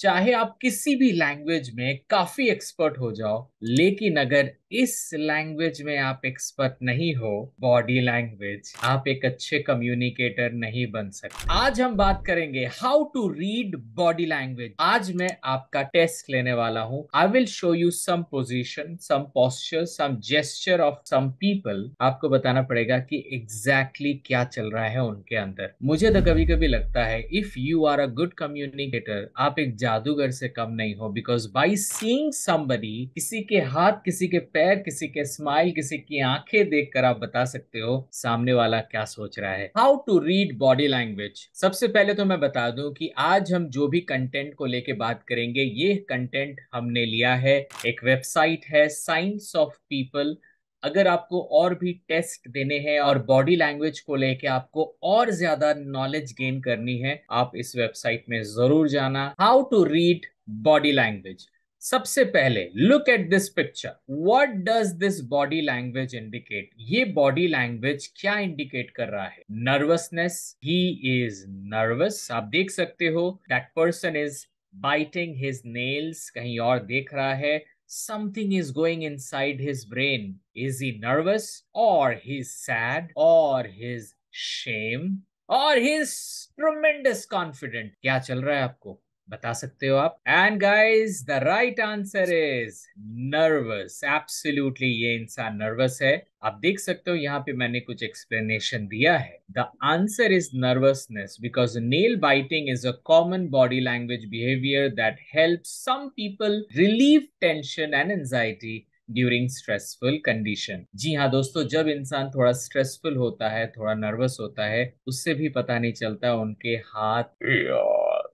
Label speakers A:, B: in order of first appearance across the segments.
A: चाहे आप किसी भी लैंग्वेज में काफी एक्सपर्ट हो जाओ लेकिन अगर इस लैंग्वेज में आप एक्सपर्ट नहीं हो बॉडी लैंग्वेज आप एक अच्छे कम्युनिकेटर नहीं बन सकते आज हम बात करेंगे how to read body language आज मैं आपका टेस्ट लेने वाला हूँ I will show you some position some posture some gesture of some people आपको बताना पड़ेगा कि एग्जैक्टली exactly क्या चल रहा है उनके अंदर मुझे तो कभी कभी लगता है if you are a good communicator आप एक जादूगर से कम नहीं हो बिकॉज बाई सींग समबडी किसी के हाथ किसी के पैर पैर किसी के स्माइल किसी की आंखें देखकर आप बता सकते हो सामने वाला क्या सोच रहा है how to read body language सबसे पहले तो मैं बता दूं कि आज हम जो भी कंटेंट को लेके बात करेंगे ये कंटेंट हमने लिया है एक वेबसाइट है साइंस ऑफ पीपल अगर आपको और भी टेस्ट देने हैं और बॉडी लैंग्वेज को लेके आपको और ज्यादा नॉलेज गेन करनी है आप इस वेबसाइट में जरूर जाना how to read body language सबसे पहले look at this picture what does this body language indicate ये बॉडी लैंग्वेज क्या इंडिकेट कर रहा है नर्वसनेस ही इज नर्वस आप देख सकते हो that person is biting his nails कहीं और देख रहा है something is going inside his brain is he nervous और ही सैड और हिज शेम और he's ट्रमेंडस कॉन्फिडेंट क्या चल रहा है आपको बता सकते हो आप and guys the right answer is nervous absolutely ये इंसान नर्वस है आप देख सकते हो यहाँ पे मैंने कुछ एक्सप्लेनेशन दिया है the answer is nervousness because nail biting is a common body language behaviour that help some people relieve tension and anxiety during stressful condition जी हाँ दोस्तों जब इंसान थोड़ा स्ट्रेसफुल होता है थोड़ा नर्वस होता है उससे भी पता नहीं चलता उनके हाथ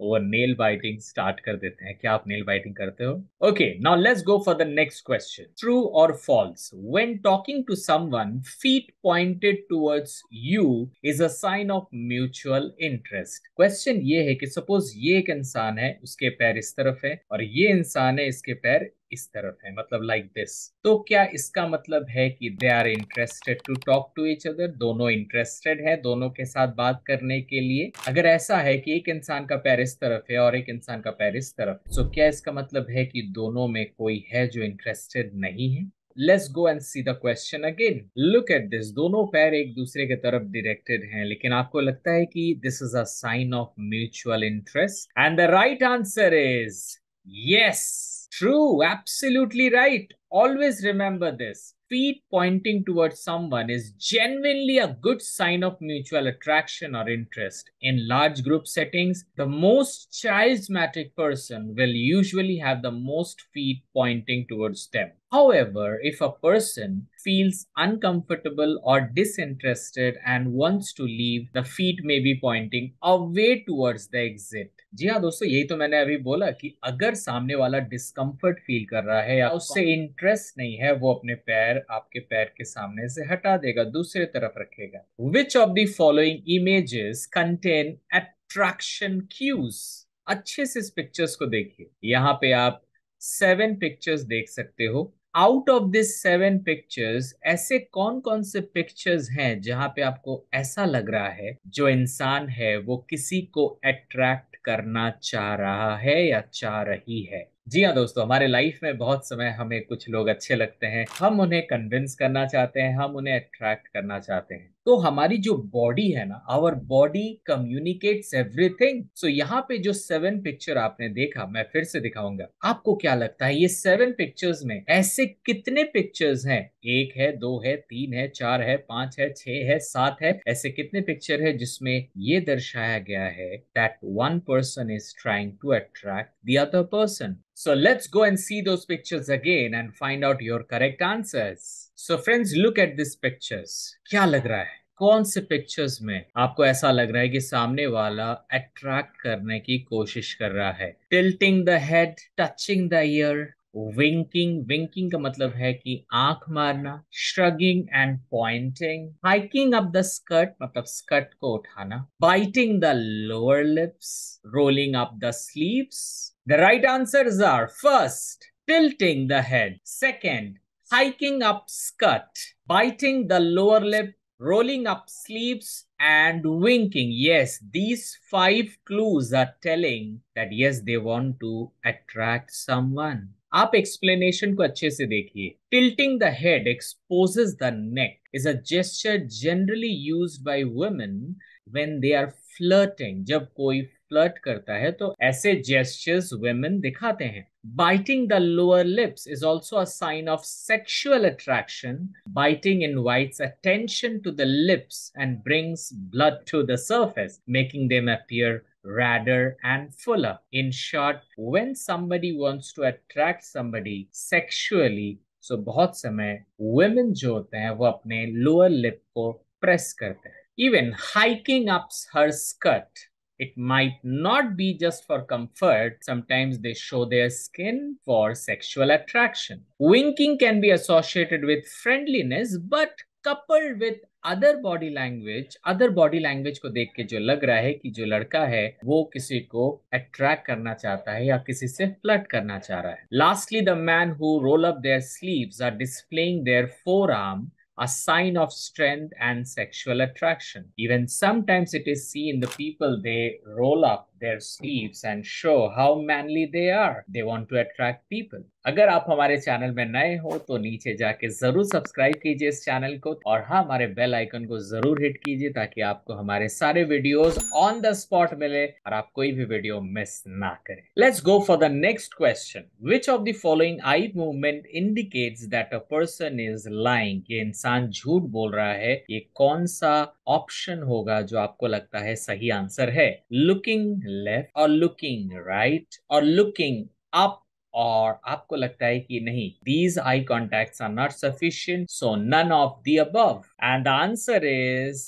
A: वो नेल बाइटिंग स्टार्ट कर देते हैं क्या आप नेल बाइटिंग करते हो okay now let's go for the next question true और false when talking to someone feet pointed towards you is a sign of mutual interest question ये है कि सपोज ये एक इंसान है उसके पैर इस तरफ है और ये इंसान है इसके पैर इस तरफ है मतलब लाइक like दिस तो क्या इसका मतलब है कि they are interested to talk to each other दोनों इंटरेस्टेड है दोनों के साथ बात करने के लिए अगर ऐसा है कि एक इंसान का पैर इस तरफ है और एक इंसान का पैर इस तरफ सो तो क्या इसका मतलब है कि दोनों में कोई है जो इंटरेस्टेड नहीं है let's go and see the question again look at this दोनों पैर एक दूसरे के तरफ डिरेक्टेड हैं लेकिन आपको लगता है कि this is a sign of mutual interest and the right answer is yes True, absolutely right. Always remember this. Feet pointing towards someone is genuinely a good sign of mutual attraction or interest. In large group settings, the most charismatic person will usually have the most feet pointing towards them. However, if a person feels uncomfortable or disinterested and wants to leave, the feet may be pointing away towards the exit. जी हाँ दोस्तों यही तो मैंने अभी बोला कि अगर सामने वाला डिस्कम्फर्ट फील कर रहा है या हाँ, उससे इंटरेस्ट हाँ। नहीं है वो अपने पैर आपके पैर के सामने से हटा देगा दूसरे तरफ रखेगा which of the following images contain attraction cues अच्छे से इस पिक्चर्स को देखिए यहाँ पे आप सेवन पिक्चर्स देख सकते हो out of this seven pictures ऐसे कौन कौन से पिक्चर्स हैं जहां पे आपको ऐसा लग रहा है जो इंसान है वो किसी को अट्रैक्ट करना चाह रहा है या चाह रही है जी हाँ दोस्तों हमारे लाइफ में बहुत समय हमें कुछ लोग अच्छे लगते हैं हम उन्हें कन्विंस करना चाहते हैं हम उन्हें अट्रैक्ट करना चाहते हैं तो हमारी जो बॉडी है ना our body communicates everything so यहाँ पे जो सेवन पिक्चर आपने देखा मैं फिर से दिखाऊंगा आपको क्या लगता है ये सेवन पिक्चर्स में ऐसे कितने पिक्चर्स हैं एक है दो है तीन है चार है पांच है छह है सात है ऐसे कितने पिक्चर है जिसमें ये दर्शाया गया है that one person is trying to attract the other person so let's go and see those pictures again and find out your correct answers so friends look at this pictures क्या लग रहा है कौन से पिक्चर्स में आपको ऐसा लग रहा है कि सामने वाला अट्रैक्ट करने की कोशिश कर रहा है tilting the head touching the ear winking winking का मतलब है कि आंख मारना shrugging and pointing hiking up the skirt मतलब स्कर्ट को उठाना biting the lower lips rolling up the sleeves the right answers are first tilting the head second hiking up skirt, biting the lower lip, rolling up sleeves, and winking. Yes, these five clues are telling that yes, they want to attract someone. आप explanation को अच्छे से देखिए tilting the head exposes the neck is a gesture generally used by women when they are flirting जब कोई flirt करता है तो ऐसे जेस्टर्स वेमेन दिखाते हैं biting the lower lips is also a sign of sexual attraction biting invites attention to the lips and brings blood to the surface making them appear Radder and fuller. In short, when somebody wants to attract somebody sexually, so बहुत समय women जो होते हैं वो अपने lower lip को press करते हैं. Even hiking up her skirt, It might not be just for comfort. Sometimes they show their skin for sexual attraction. Winking can be associated with friendliness, but coupled with other body language other body language को देख के जो लग रहा है कि जो लड़का है वो किसी को अट्रैक्ट करना चाहता है या किसी से फ्लर्ट करना चाह रहा है lastly the man who roll up their sleeves are displaying their forearm a sign of strength and sexual attraction. Even sometimes it is seen the people they roll up their sleeves and show how manly they are. They want to attract people. अगर आप हमारे channel में नए हो तो नीचे जाके जरूर सब्सक्राइब कीजिए इस चैनल को और हाँ हमारे बेल आइकन को जरूर हिट कीजिए ताकि आपको हमारे सारे वीडियोस ऑन द स्पॉट मिले और आप कोई भी वीडियो मिस ना करें let's go for the next question which of the following eye movement indicates that a person is lying ये इंसान इंसान झूठ बोल रहा है ये कौन सा ऑप्शन होगा जो आपको लगता है सही आंसर है लुकिंग लेफ्ट और लुकिंग राइट और लुकिंग अप और आपको लगता है कि नहीं these eye contact are not sufficient so none of the above and the answer is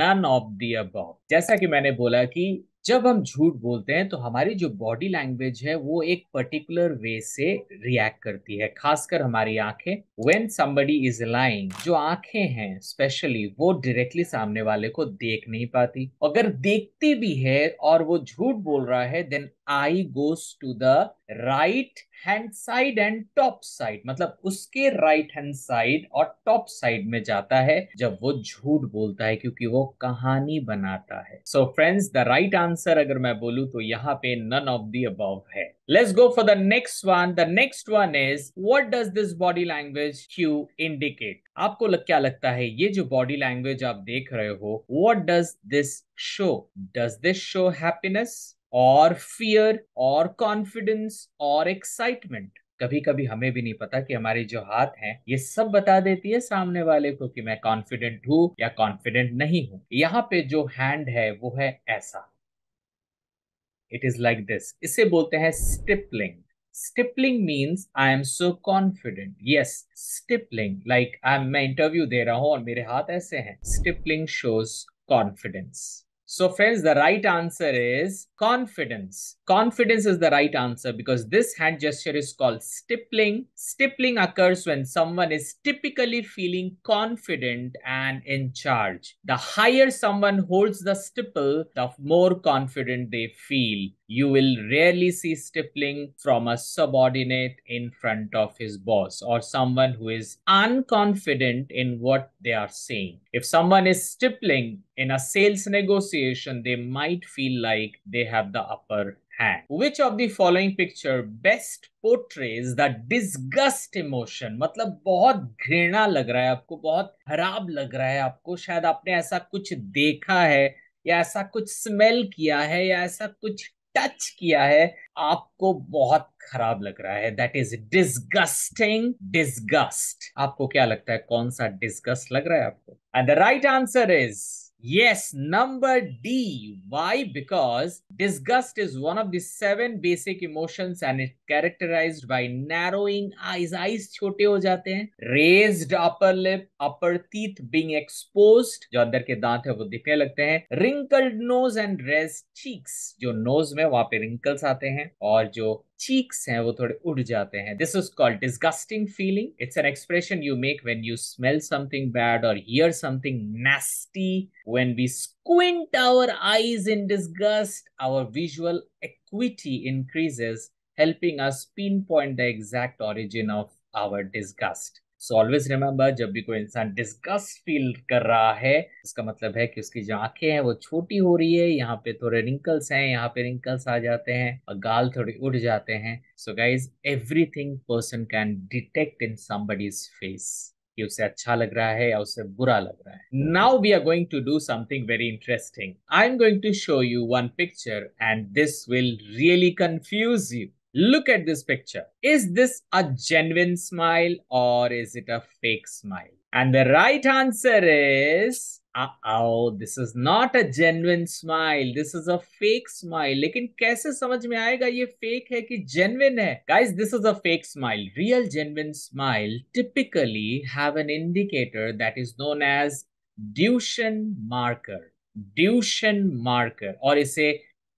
A: none of the above जैसा कि मैंने बोला कि जब हम झूठ बोलते हैं तो हमारी जो बॉडी लैंग्वेज है वो एक पर्टिकुलर वे से रिएक्ट करती है खासकर हमारी आंखें व्हेन समबडी इज लाइंग जो आंखें हैं स्पेशली वो डायरेक्टली सामने वाले को देख नहीं पाती अगर देखती भी है और वो झूठ बोल रहा है then eye goes to the right hand side and top side मतलब उसके राइट हैंड साइड और टॉप साइड में जाता है जब वो झूठ बोलता है क्योंकि वो कहानी बनाता है so friends the right answer अगर मैं बोलूं तो यहाँ पे नन ऑफ दी अबव है let's go for the next one the next one is what does this body language cue indicate आपको लग, क्या लगता है ये जो बॉडी लैंग्वेज आप देख रहे हो what does this show does this show happiness और फियर और कॉन्फिडेंस और एक्साइटमेंट कभी कभी हमें भी नहीं पता कि हमारे जो हाथ हैं ये सब बता देती है सामने वाले को कि मैं कॉन्फिडेंट हूं या कॉन्फिडेंट नहीं हूं यहाँ पे जो हैंड है वो है ऐसा इट इज लाइक दिस इसे बोलते हैं steepling steepling means I am so confident yes steepling like I am मैं इंटरव्यू दे रहा हूं और मेरे हाथ ऐसे हैं steepling shows confidence So friends, the right answer is confidence. Confidence is the right answer because this hand gesture is called stippling. Stippling occurs when someone is typically feeling confident and in charge. The higher someone holds the stipple, the more confident they feel. you will rarely see stippling from a subordinate in front of his boss or someone who is unconfident in what they are saying. If someone is stippling in a sales negotiation, they might feel like they have the upper hand. Which of the following picture best portrays the disgust emotion मतलब बहुत घृणा लग रहा है आपको बहुत खराब लग रहा है आपको शायद आपने ऐसा कुछ देखा है या ऐसा कुछ स्मेल किया है या ऐसा कुछ टच किया है आपको बहुत खराब लग रहा है दैट इज डिस्गस्टिंग डिस्गस्ट आपको क्या लगता है कौन सा डिस्गस्ट लग रहा है आपको and the right answer is Yes, number D. Why? Because disgust is one of the seven basic emotions and it's characterized by narrowing eyes. Eyes chote ho jate hain. Raised upper lip, upper teeth being exposed. Jo andar ke daant hai, wo dikhne lagte hain. Wrinkled nose and raised cheeks. Jo nose mein, wahan pe wrinkles aate hain. Aur jo cheeks हैं वो थोड़े उड़ जाते हैं this is called disgusting feeling it's an expression you make when you smell something bad और hear something nasty when we squint our eyes in disgust our visual acuity increases helping us pinpoint the exact origin of our disgust so always remember जब भी कोई इंसान discuss feel कर रहा है इसका मतलब है कि उसकी जो आंखें हैं वो छोटी हो रही है यहाँ पे थोड़े रिंकल्स हैं यहाँ पे रिंकल्स आ जाते हैं और गाल थोड़े उड़ जाते हैं so guys everything person can detect in somebody's face कि उसे अच्छा लग रहा है या उसे बुरा लग रहा है now we are going to do something very interesting I am going to show you one picture and this will really confuse you Look at this picture. Is this a genuine smile or is it a fake smile? And the right answer is oh this is not a genuine smile this is a fake smile लेकिन कैसे समझ में आएगा ये fake है कि genuine है guys this is a fake smile real genuine smile typically have an indicator that is known as Duchenne marker Duchenne marker और इसे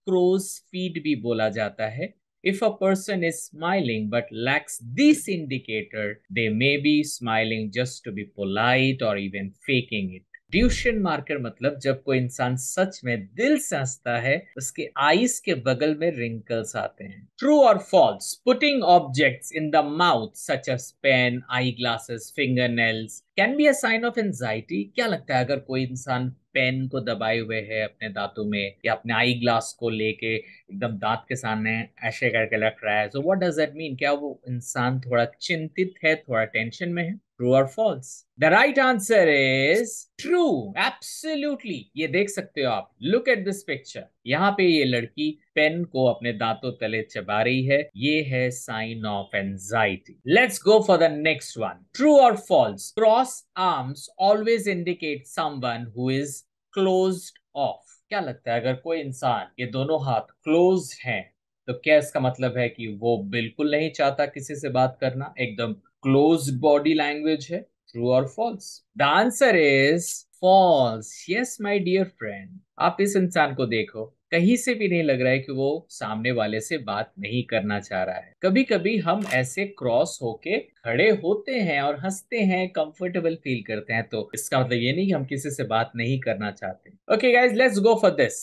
A: crow's feet भी बोला जाता है if a person is smiling but lacks this indicator, they may be smiling just to be polite or even faking it. Duchenne marker मतलब जब कोई इंसान सच में दिल से हंसता है उसके आईज के बगल में रिंकल्स आते हैं ट्रू और false putting objects in the mouth such as pen eye glasses finger nails can be a sign of anxiety क्या लगता है अगर कोई इंसान पेन को दबाए हुए है अपने दांतों में या अपने आई ग्लास को लेके एकदम दांत के सामने ऐसे करके रख रहा है so what does that mean क्या वो इंसान थोड़ा चिंतित है थोड़ा टेंशन में है ट्रू और false the right answer is true absolutely ये देख सकते हो आप लुक एट दिस पिक्चर यहाँ पे ये लड़की पेन को अपने दांतों तले चबा रही है ये है sign of anxiety let's go for the next one true और false cross arms always indicate someone who is close off क्या लगता है अगर कोई इंसान ये दोनों हाथ क्लोज हैं तो क्या इसका मतलब है कि वो बिल्कुल नहीं चाहता किसी से बात करना एकदम क्लोज बॉडी लैंग्वेज है ट्रू और false the answer is false yes my dear friend आप इस इंसान को देखो कहीं से भी नहीं लग रहा है कि वो सामने वाले से बात नहीं करना चाह रहा है कभी कभी हम ऐसे क्रॉस होके खड़े होते हैं और हंसते हैं कंफर्टेबल फील करते हैं तो इसका मतलब ये नहीं कि हम किसी से बात नहीं करना चाहते okay guys let's go for this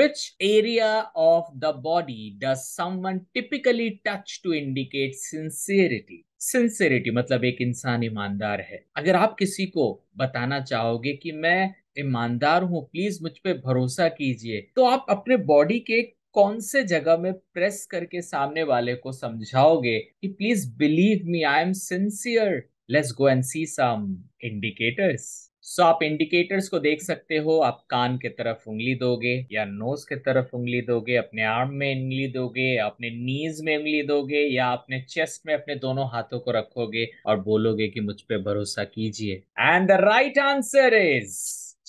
A: which area of the body does someone typically touch to indicate sincerity sincerity मतलब एक इंसान ईमानदार है अगर आप किसी को बताना चाहोगे कि मैं ईमानदार हूँ प्लीज मुझ पर भरोसा कीजिए तो आप अपने बॉडी के कौन से जगह में प्रेस करके सामने वाले को समझाओगे कि please believe me I am sincere let's go and see some indicators so आप इंडिकेटर्स को देख सकते हो आप कान की तरफ उंगली दोगे या नोज के तरफ उंगली दोगे अपने आर्म में उंगली दोगे अपने नीज में उंगली दोगे या अपने चेस्ट में अपने दोनों हाथों को रखोगे और बोलोगे कि मुझ पे भरोसा कीजिए and the right answer is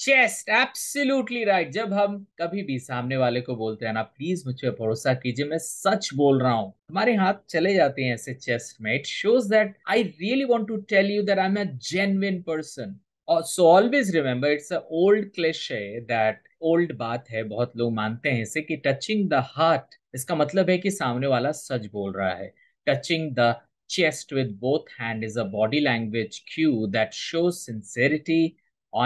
A: chest absolutely right जब हम कभी भी सामने वाले को बोलते हैं ना प्लीज मुझ पर भरोसा कीजिए मैं सच बोल रहा हूँ हमारे हाथ चले जाते हैं ऐसे चेस्ट में it shows that I really want to tell you that I am a genuine person so always remember it's old cliche है दैट ओल्ड बात है बहुत लोग मानते हैं इसे कि टचिंग द हार्ट इसका मतलब है कि सामने वाला सच बोल रहा है touching the chest with both hand is a body language cue that show sincerity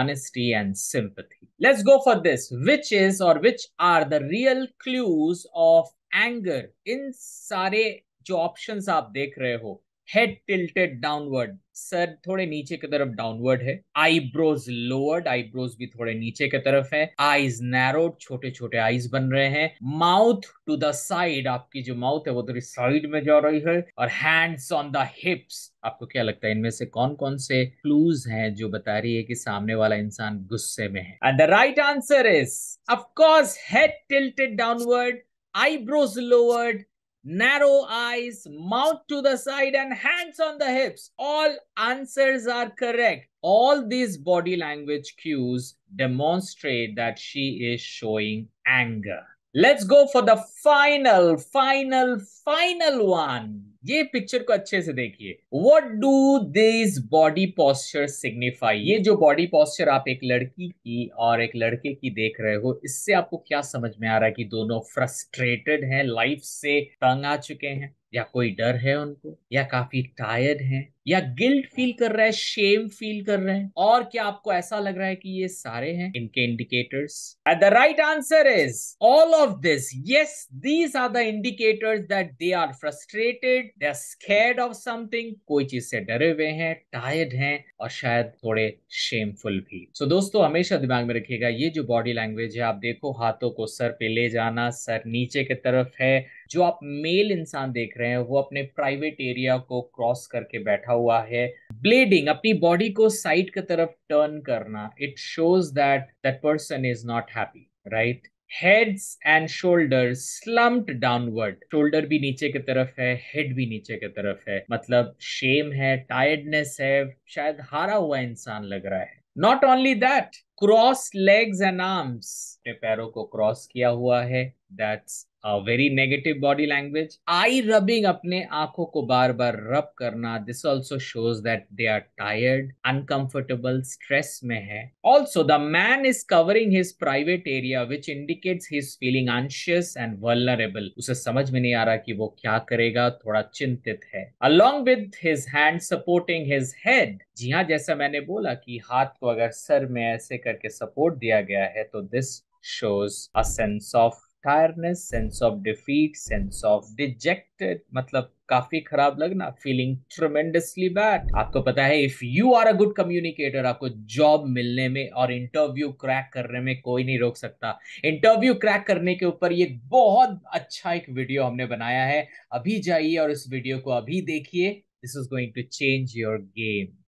A: honesty and sympathy let's go for this which is और which are the real clues of anger इन सारे जो ऑप्शन आप देख रहे हो head tilted downward sir थोड़े नीचे की तरफ डाउनवर्ड है आईब्रोज लोअर्ड आईब्रोज भी थोड़े नीचे की तरफ है आईज नैरोड छोटे छोटे आईज बन रहे हैं माउथ टू द साइड आपकी जो माउथ है वो थोड़ी तो साइड में जा रही है और हैंड्स ऑन द हिप्स आपको क्या लगता है इनमें से कौन कौन से क्लूज हैं जो बता रही है कि सामने वाला इंसान गुस्से में है and the right answer is of course head tilted downward eyebrows lowered narrow eyes, mouth to the side and hands on the hips. All answers are correct. All these body language cues demonstrate that she is showing anger. Let's go for the final, final, final one. ये picture को अच्छे से देखिए what do this body posture signify ये जो body posture आप एक लड़की की और एक लड़के की देख रहे हो इससे आपको क्या समझ में आ रहा है कि दोनों फ्रस्ट्रेटेड हैं लाइफ से तंग आ चुके हैं या कोई डर है उनको या काफी टायर्ड है या गिल्ट फील कर रहा है शेम फील कर रहे हैं और क्या आपको ऐसा लग रहा है कि ये सारे हैं इनके indicators at the right answer is all of this yes these are the indicators that they are frustrated they are scared of something कोई चीज से डरे हुए हैं टायर्ड हैं और शायद थोड़े शेमफुल भी सो so, दोस्तों हमेशा दिमाग में रखिएगा ये जो बॉडी लैंग्वेज है आप देखो हाथों को सर पे ले जाना सर नीचे की तरफ है जो आप मेल इंसान देख रहे हैं वो अपने प्राइवेट एरिया को क्रॉस करके बैठा हुआ है ब्लेडिंग अपनी बॉडी को साइड की तरफ टर्न करना it shows that that person is not happy right heads and shoulder slumped downward shoulder भी नीचे की तरफ है हेड भी नीचे की तरफ है मतलब शेम है टायर्डनेस है शायद हारा हुआ इंसान लग रहा है not only that cross legs and arms पैरों को क्रॉस किया हुआ है that's very negative body language eye rubbing अपने आंखों को बार बार रब करना this also shows that they are tired uncomfortable stress में है also the man is covering his private area which indicates his feeling anxious and vulnerable उसे समझ में नहीं आ रहा कि वो क्या करेगा थोड़ा चिंतित है along with his hand supporting his head जी हाँ जैसा मैंने बोला कि हाथ को अगर सर में ऐसे करके सपोर्ट दिया गया है तो this shows a sense of tiredness sense of defeat sense of dejected मतलब काफी खराब लगना फीलिंग ट्रमेंडसली बैड आपको पता है if you are a good communicator आपको जॉब मिलने में और इंटरव्यू क्रैक करने में कोई नहीं रोक सकता इंटरव्यू क्रैक करने के ऊपर ये बहुत अच्छा एक वीडियो हमने बनाया है अभी जाइए और इस वीडियो को अभी देखिए this is going to change your game